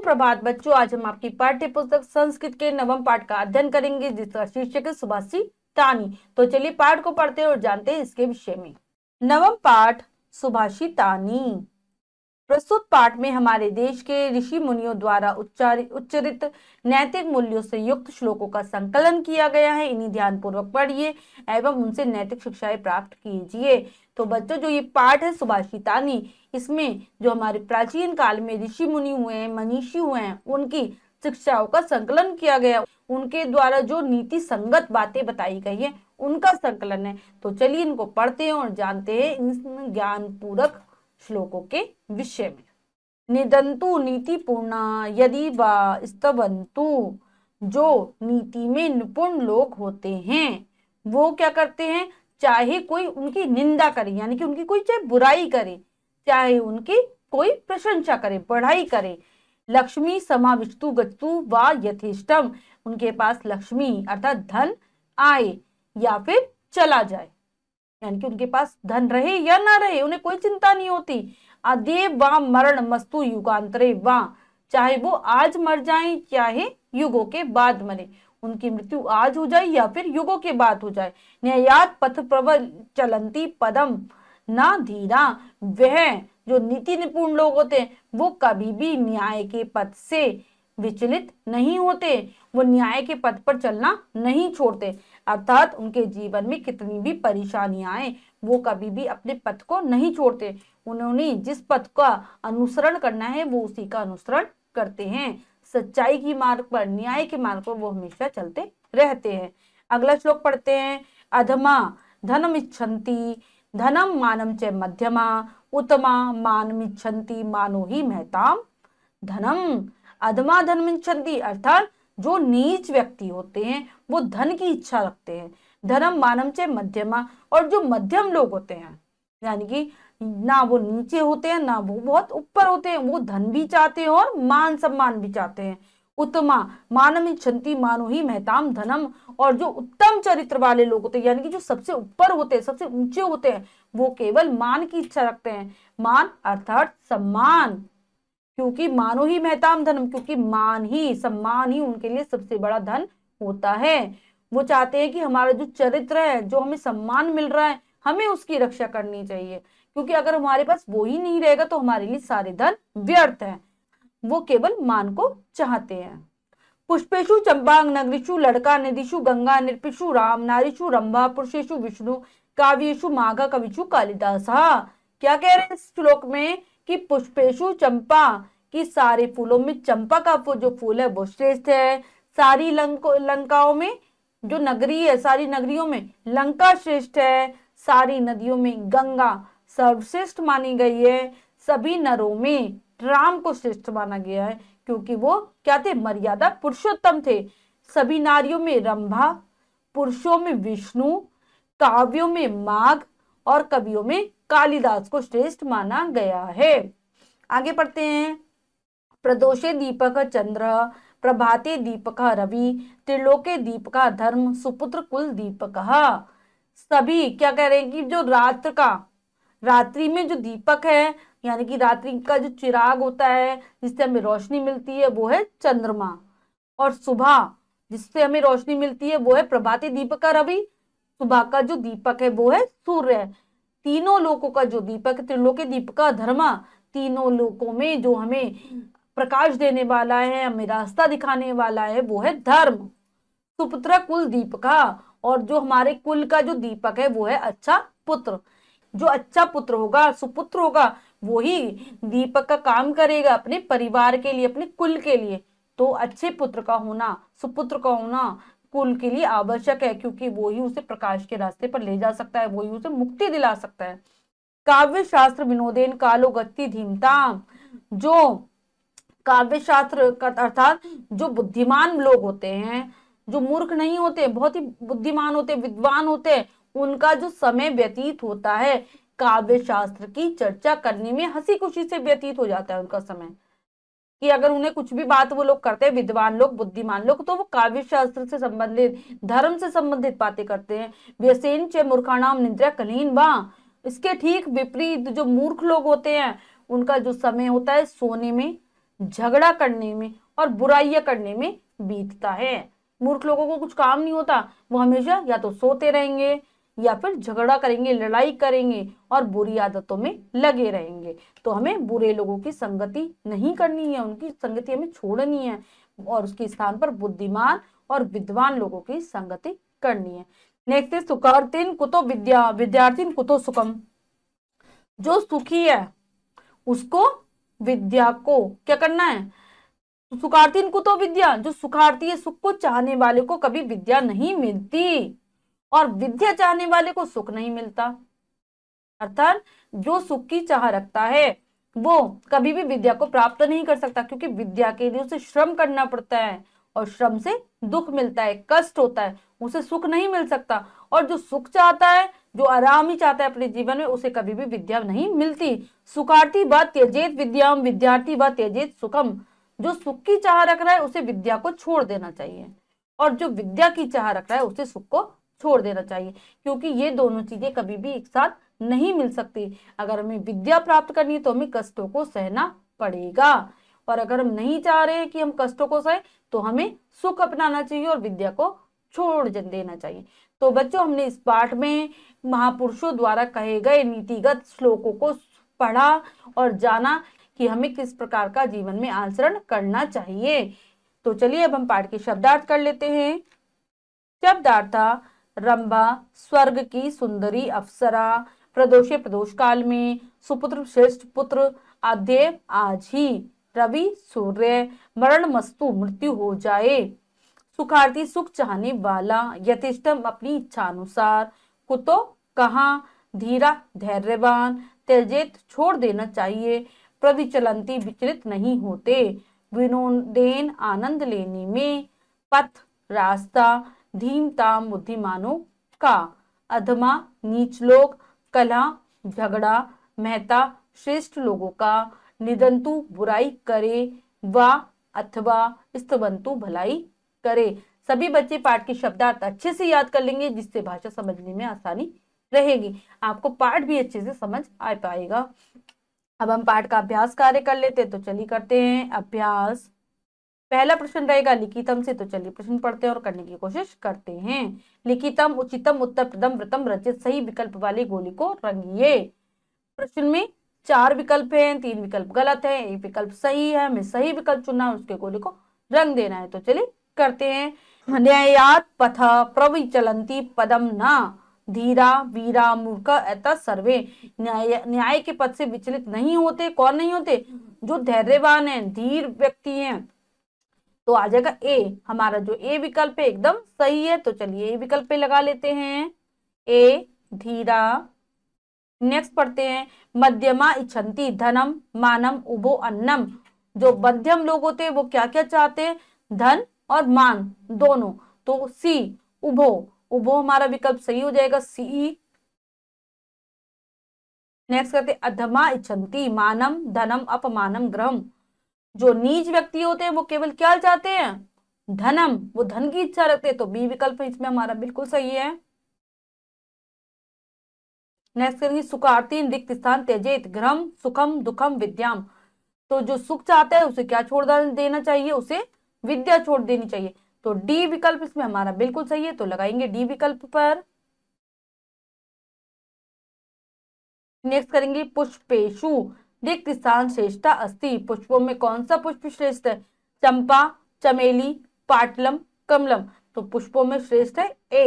सुप्रभात बच्चों आज हम आपकी पाठ्य पुस्तक संस्कृत के नवम पाठ का अध्ययन करेंगे जिसका शीर्षक है सुभाषी तानी तो चलिए पाठ को पढ़ते हैं और जानते हैं इसके विषय में नवम पाठ सुभाषी तानी प्रस्तुत पाठ में हमारे देश के ऋषि मुनियों द्वारा उच्चारित उच्चरित नैतिक मूल्यों से युक्त श्लोकों का संकलन किया गया है इन्हीं ध्यानपूर्वक पढ़िए एवं उनसे नैतिक शिक्षाएं प्राप्त कीजिए तो बच्चों जो ये पाठ है सुभाषितानी इसमें जो हमारे प्राचीन काल में ऋषि मुनि हुए हैं मनीषी हुए हैं उनकी शिक्षाओं का संकलन किया गया उनके द्वारा जो नीति संगत बातें बताई गई है उनका संकलन है तो चलिए इनको पढ़ते हैं और जानते हैं इन ज्ञान पूरक श्लोकों के विषय में निदंतु नीति पूर्णा यदि वा जो नीति में निपुण लोग होते हैं वो क्या करते हैं चाहे कोई उनकी निंदा करे यानी कि उनकी कोई चाहे बुराई करे चाहे उनकी कोई प्रशंसा करे बढ़ाई करे लक्ष्मी समाविष्टु गच्तु व यथेष्टम उनके पास लक्ष्मी अर्थात धन आए या फिर चला जाए यानी कि उनके पास धन रहे या ना रहे उन्हें कोई चिंता नहीं होती अदेव व मरण मस्तु युगांतरे व चाहे वो आज मर जाए चाहे युगों के बाद मरे उनकी मृत्यु आज हो जाए या फिर युगों के बाद हो जाए न्यायात पथ प्रबल चलंती पदम ना धीरा वह जो नीति निपुण लोग होते हैं वो कभी भी न्याय के पथ से विचलित नहीं होते वो न्याय के पथ पर चलना नहीं छोड़ते अर्थात उनके जीवन में कितनी भी परेशानियां आए वो कभी भी अपने पथ को नहीं छोड़ते उन्होंने जिस पथ का अनुसरण करना है वो उसी का अनुसरण करते हैं सच्चाई की मार्ग पर न्याय के मार्ग पर वो हमेशा चलते रहते हैं अगला श्लोक पढ़ते हैं अधमा धनम इच्छन्ति धनम मानम च मध्यमा उत्तमा मानम इच्छन्ति मानो ही महताम धनम अधमा धनम इच्छन्ति अर्थात जो नीच व्यक्ति होते हैं वो धन की इच्छा रखते हैं धर्म मानम से मध्यमा और जो मध्यम लोग होते हैं यानी कि ना वो नीचे होते हैं ना वो बहुत ऊपर होते हैं वो धन भी चाहते हैं और मान सम्मान भी चाहते हैं उत्तमा मानम छंती मानो ही मेहताम धनम और जो उत्तम चरित्र वाले लोग होते हैं यानी कि जो सबसे ऊपर होते हैं सबसे ऊंचे होते हैं वो केवल मान की इच्छा रखते हैं मान अर्थात सम्मान क्योंकि मानो ही मेहताम धनम क्योंकि मान ही सम्मान ही उनके लिए सबसे बड़ा धन होता है वो चाहते हैं कि हमारा जो चरित्र है जो हमें सम्मान मिल रहा है हमें उसकी रक्षा करनी चाहिए क्योंकि अगर हमारे पास वो ही नहीं रहेगा तो हमारे लिए सारे धन व्यर्थ है वो केवल मान को चाहते हैं पुष्पेशु चंपांग नगरीशु लड़का निधिशु गंगा निरपिशु राम नारीशु रंभा पुरुषेशु विष्णु काव्यशु माघा कविशु कालिदास हाँ, क्या कह रहे हैं श्लोक में कि पुष्पेशु चंपा कि सारे फूलों में चंपा का जो फूल है वो श्रेष्ठ है सारी लंक, लंकाओं में जो नगरी है सारी नगरियों में लंका श्रेष्ठ है सारी नदियों में गंगा सर्वश्रेष्ठ मानी गई है सभी नरों में राम को श्रेष्ठ माना गया है क्योंकि वो क्या थे मर्यादा पुरुषोत्तम थे सभी नारियों में रंभा पुरुषों में विष्णु काव्यों में माघ और कवियों में कालिदास को श्रेष्ठ माना गया है आगे पढ़ते हैं प्रदोषे दीपक चंद्र प्रभाते दीपक रवि त्रिलोके दीपक धर्म सुपुत्र कुल दीपक सभी क्या कह रहे हैं कि जो रात्र का रात्रि में जो दीपक है यानी कि रात्रि का जो चिराग होता है जिससे हमें रोशनी मिलती है वो है चंद्रमा और सुबह जिससे हमें रोशनी मिलती है वो है प्रभाती दीपक रवि सुबह का जो दीपक है वो है सूर्य तीनों लोकों का जो दीपक त्रिलोके का धर्मा तीनों लोकों में जो हमें प्रकाश देने वाला है हमें रास्ता दिखाने वाला है वो है धर्म सुपुत्र कुल का और जो हमारे कुल का जो दीपक है वो है अच्छा पुत्र जो अच्छा पुत्र होगा सुपुत्र होगा वो ही दीपक का काम करेगा अपने परिवार के लिए अपने कुल के लिए तो अच्छे पुत्र का होना सुपुत्र का होना कुल के लिए आवश्यक है क्योंकि वो ही उसे प्रकाश के रास्ते पर ले जा सकता है वो ही उसे मुक्ति दिला सकता है काव्य शास्त्र विनोदेन कालो गति धीमता जो काव्य शास्त्र अर्थात जो बुद्धिमान लोग होते हैं जो मूर्ख नहीं होते बहुत ही बुद्धिमान होते विद्वान होते उनका जो समय व्यतीत होता है काव्य शास्त्र की चर्चा करने में हंसी खुशी से व्यतीत हो जाता है उनका समय कि अगर उन्हें कुछ भी बात वो लोग करते हैं विद्वान लोग बुद्धिमान लोग तो वो काव्य शास्त्र से संबंधित धर्म से संबंधित बातें करते हैं व्यसेन च मूर्खाणाम निद्रा कलीन बा इसके ठीक विपरीत जो मूर्ख लोग होते हैं उनका जो समय होता है सोने में झगड़ा करने में और बुराइयां करने में बीतता है मूर्ख लोगों को कुछ काम नहीं होता वो हमेशा या तो सोते रहेंगे या फिर झगड़ा करेंगे लड़ाई करेंगे और बुरी आदतों में लगे रहेंगे तो हमें बुरे लोगों की संगति नहीं करनी है उनकी संगति हमें छोड़नी है और उसके स्थान पर बुद्धिमान और विद्वान लोगों की संगति करनी है नेक्स्ट है सुखार्थिन कुतो विद्या विद्यार्थी कुतो सुखम जो सुखी है उसको विद्या को क्या करना है सुखार्थीन कुतो विद्या जो सुखार्थी है सुख को चाहने वाले को कभी विद्या नहीं मिलती और विद्या चाहने वाले को सुख नहीं मिलता अर्थात जो सुख की चाह रखता है वो कभी भी विद्या को प्राप्त नहीं कर सकता क्योंकि विद्या के लिए उसे श्रम करना पड़ता है और श्रम से दुख मिलता है कष्ट होता है उसे सुख नहीं मिल सकता और जो सुख चाहता है जो आराम ही चाहता है अपने जीवन में उसे कभी भी विद्या नहीं मिलती सुखार्थी व त्यजेत विद्या विद्यार्थी व त्यजेत सुखम जो सुख की चाह रख रहा है उसे विद्या को छोड़ देना चाहिए और जो विद्या की चाह रख रहा है उसे सुख को छोड़ देना चाहिए क्योंकि ये दोनों चीजें कभी भी एक साथ नहीं मिल सकती अगर हमें विद्या प्राप्त करनी है तो हमें कष्टों को सहना पड़ेगा और अगर हम नहीं चाह रहे हैं कि हम कष्टों को सहे तो हमें सुख अपनाना चाहिए और विद्या को छोड़ देना चाहिए तो बच्चों हमने इस पाठ में महापुरुषों द्वारा कहे गए नीतिगत श्लोकों को पढ़ा और जाना कि हमें किस प्रकार का जीवन में आचरण करना चाहिए तो चलिए अब हम पाठ के शब्दार्थ कर लेते हैं शब्दार्थ रंबा स्वर्ग की सुंदरी अप्सरा प्रदोषे प्रदोष काल में सुपुत्र श्रेष्ठ पुत्र आद्य आज ही रवि सूर्य मरण मस्तु मृत्यु हो जाए सुखार्थी सुख चाहने वाला यथेष्टम अपनी इच्छा अनुसार कुतो कहा धीरा धैर्यवान तेजेत छोड़ देना चाहिए प्रविचलंती विचलित नहीं होते विनोदेन आनंद लेने में पथ रास्ता धीम बुद्धिमानों का अधमा नीच लोग कला झगड़ा मेहता श्रेष्ठ लोगों का निदंतु बुराई करे वा अथवा स्तवंतु भलाई करे सभी बच्चे पाठ के शब्दार्थ अच्छे से याद कर लेंगे जिससे भाषा समझने में आसानी रहेगी आपको पाठ भी अच्छे से समझ आ पाएगा अब हम पाठ का अभ्यास कार्य कर लेते हैं तो चलिए करते हैं अभ्यास पहला प्रश्न रहेगा लिखितम से तो चलिए प्रश्न पढ़ते हैं और करने की कोशिश करते हैं लिखितम उचितम प्रदम व्रतम रचित सही विकल्प वाली गोली को रंगिए प्रश्न में चार विकल्प हैं तीन विकल्प गलत है एक विकल्प सही है हमें सही विकल्प चुनना है उसके गोली को रंग देना है तो चलिए करते हैं न्यायात पथ प्रविचलंती पदम न धीरा वीरा मूर्ख अतः सर्वे न्याय न्याय के पद से विचलित नहीं होते कौन नहीं होते जो धैर्यवान है धीर व्यक्ति है तो आ जाएगा ए हमारा जो ए विकल्प है एकदम सही है तो चलिए ए विकल्प पे लगा लेते हैं ए धीरा नेक्स्ट पढ़ते हैं मध्यमा इच्छन्ति धनम मानम उभो अन्नम जो मध्यम लोग होते हैं वो क्या क्या चाहते हैं धन और मान दोनों तो सी उभो उभो हमारा विकल्प सही हो जाएगा सी नेक्स्ट करते अधमा इच्छन्ति मानम धनम अपमानम ग्रहम जो नीच व्यक्ति होते हैं वो केवल क्या चाहते हैं धनम वो धन की इच्छा रखते हैं तो बी विकल्प इसमें हमारा बिल्कुल सही है नेक्स्ट करेंगे सुखार्थी रिक्त स्थान त्यजेत ग्रम सुखम दुखम विद्याम तो जो सुख चाहता है उसे क्या छोड़ देना चाहिए उसे विद्या छोड़ देनी चाहिए तो डी विकल्प इसमें हमारा बिल्कुल सही है तो लगाएंगे डी विकल्प पर नेक्स्ट करेंगे पुष्पेशु रिक्त स्थान श्रेष्ठता अस्थि पुष्पों में कौन सा पुष्प श्रेष्ठ है चंपा चमेली पाटलम कमलम तो पुष्पों में श्रेष्ठ है ए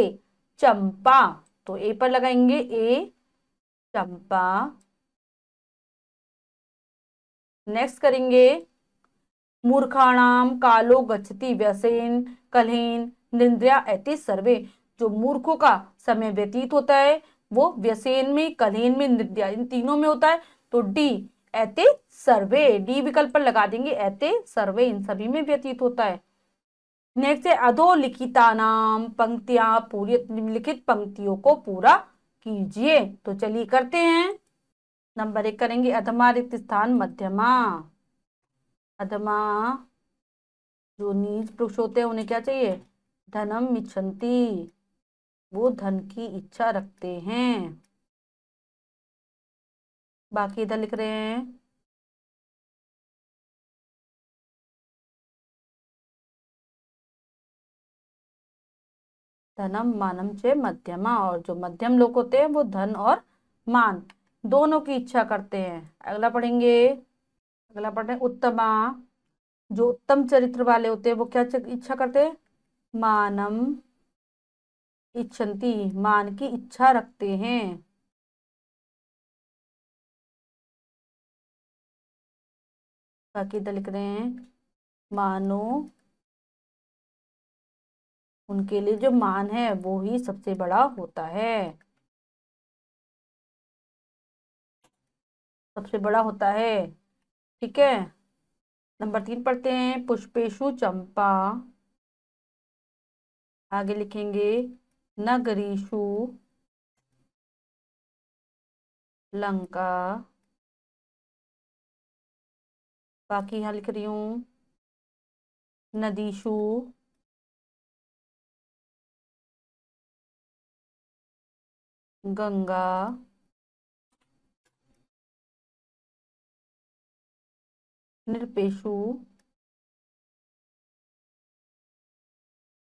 चंपा तो ए पर लगाएंगे ए चंपा नेक्स्ट करेंगे मूर्खाणाम कालो गच्छति व्यसेन कलहेन निंद्रिया ऐति सर्वे जो मूर्खों का समय व्यतीत होता है वो व्यसेन में कलहेन में निंद्रिया इन तीनों में होता है तो डी एत सर्वे डी विकल्प पर लगा देंगे एत सर्वे इन सभी में व्यतीत होता है नेक्स्ट है अधोलिखिता नाम पंक्तियां पूरी निम्नलिखित पंक्तियों को पूरा कीजिए तो चलिए करते हैं नंबर एक करेंगे अधमा रिक्त स्थान मध्यमा अधमा जो नीच पुरुष होते हैं उन्हें क्या चाहिए धनम मिछंती वो धन की इच्छा रखते हैं बाकी इधर लिख रहे हैं धनम मानम चे मध्यमा और जो मध्यम लोग होते हैं वो धन और मान दोनों की इच्छा करते हैं अगला पढ़ेंगे अगला पढ़ रहे उत्तमा जो उत्तम चरित्र वाले होते हैं वो क्या इच्छा करते हैं मानम इच्छन्ति मान की इच्छा रखते हैं बाकी इधर लिख रहे हैं मानो उनके लिए जो मान है वो ही सबसे बड़ा होता है सबसे बड़ा होता है ठीक है नंबर तीन पढ़ते हैं पुष्पेशु चंपा आगे लिखेंगे नगरीशु लंका बाकी यहाँ लिख रही हूँ नदीशु गंगा निरपेशु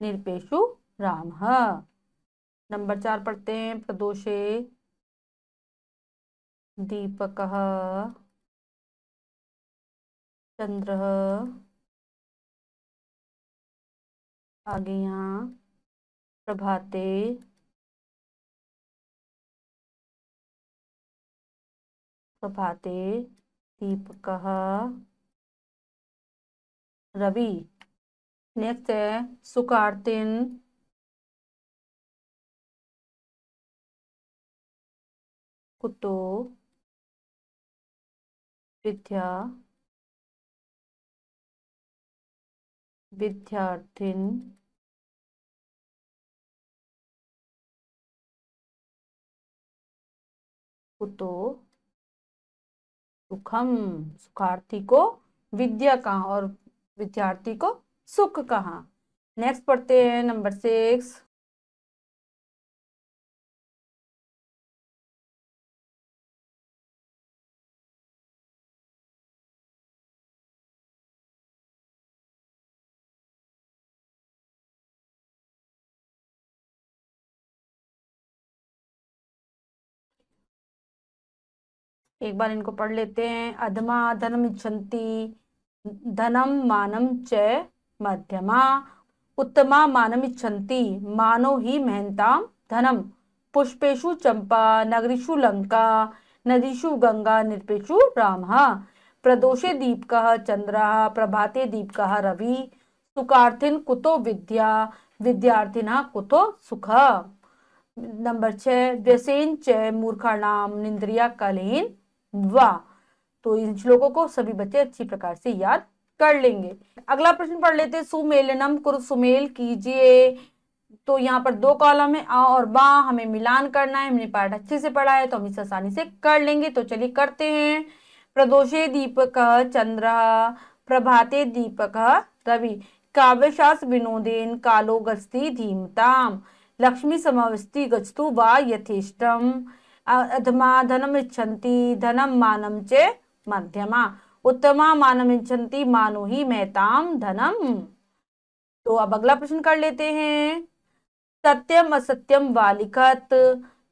निरपेशु राम हाँ। नंबर चार पढ़ते हैं प्रदोषे दीपक चंद्र आगे यहाँ प्रभाते प्रभाते दीपक रवि नेक्स्ट है सुकार्तिन कुतो विद्या विद्यार्थिन तो सुखम सुखार्थी को विद्या कहा और विद्यार्थी को सुख कहा नेक्स्ट पढ़ते हैं नंबर सिक्स एक बार इनको पढ़ लेते हैं अधमा धनम इच्छन्ति धनम मानम च मध्यमा उत्तमा मानम इच्छन्ति मानो ही मेहनता धनम पुष्पेशु चंपा नगरीशु लंका नदीशु गंगा निरपेशु राम प्रदोषे दीप कह चंद्र प्रभाते दीप कह रवि सुखार्थिन कुतो विद्या विद्यार्थिन कुतो सुख नंबर छह व्यसेन च नाम निंद्रिया कलहीन वाह तो इन श्लोकों को सभी बच्चे अच्छी प्रकार से याद कर लेंगे अगला प्रश्न पढ़ लेते हैं सुमेलनम कुरु सुमेल कीजिए तो यहाँ पर दो कॉलम है आ और बा हमें मिलान करना है हमने पाठ अच्छे से पढ़ा है तो हम इसे आसानी से कर लेंगे तो चलिए करते हैं प्रदोषे दीपक चंद्र प्रभाते दीपक रवि काव्यशास विनोदेन कालो गस्ती धीमताम लक्ष्मी समावस्ती गजतु वा यथेष्टम अधमा धनम इच्छन्ति धनम मानम चे मध्यमा उत्तमा मानम इच्छन्ति मानो ही मेहताम धनम तो अब अगला प्रश्न कर लेते हैं सत्यम असत्यम वालिकत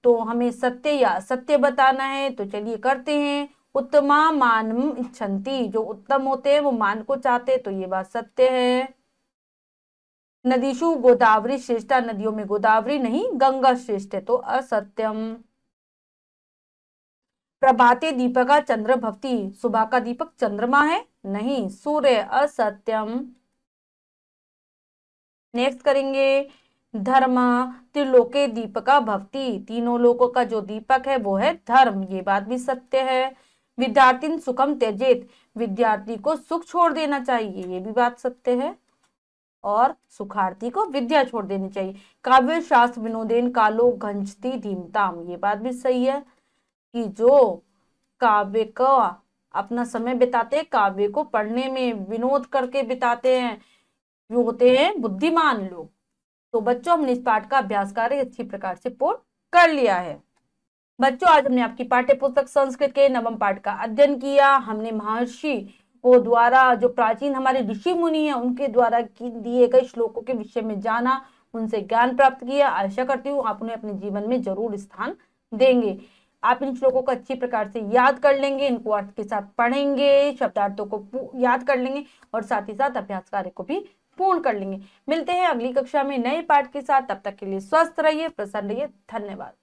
तो हमें सत्य या असत्य बताना है तो चलिए करते हैं उत्तमा मानम इच्छन्ति जो उत्तम होते हैं वो मान को चाहते तो ये बात सत्य है नदीशु गोदावरी श्रेष्ठा नदियों में गोदावरी नहीं गंगा श्रेष्ठ है तो असत्यम प्रभाते दीपका चंद्र भक्ति सुबह का दीपक चंद्रमा है नहीं सूर्य असत्यम नेक्स्ट करेंगे धर्म त्रिलोके दीपका भक्ति तीनों लोगों का जो दीपक है वो है धर्म ये बात भी सत्य है विद्यार्थी सुखम त्यजेत विद्यार्थी को सुख छोड़ देना चाहिए ये भी बात सत्य है और सुखार्थी को विद्या छोड़ देनी चाहिए काव्य शास्त्र विनोदेन कालो घंजती धीमताम ये बात भी सही है कि जो काव्य का अपना समय बिताते हैं काव्य को पढ़ने में विनोद करके बिताते हैं जो होते हैं बुद्धिमान लोग तो बच्चों हमने इस पाठ का अभ्यास कार्य अच्छी प्रकार से पूर्ण कर लिया है बच्चों आज हमने आपकी पाठ्य पुस्तक संस्कृत के नवम पाठ का अध्ययन किया हमने महर्षि को द्वारा जो प्राचीन हमारे ऋषि मुनि हैं उनके द्वारा दिए गए श्लोकों के विषय में जाना उनसे ज्ञान प्राप्त किया आशा करती हूँ आप उन्हें अपने जीवन में जरूर स्थान देंगे आप इन श्लोकों को अच्छी प्रकार से याद कर लेंगे इनको अर्थ के साथ पढ़ेंगे शब्दार्थों को याद कर लेंगे और साथ ही साथ अभ्यास कार्य को भी पूर्ण कर लेंगे मिलते हैं अगली कक्षा में नए पाठ के साथ तब तक के लिए स्वस्थ रहिए प्रसन्न रहिए धन्यवाद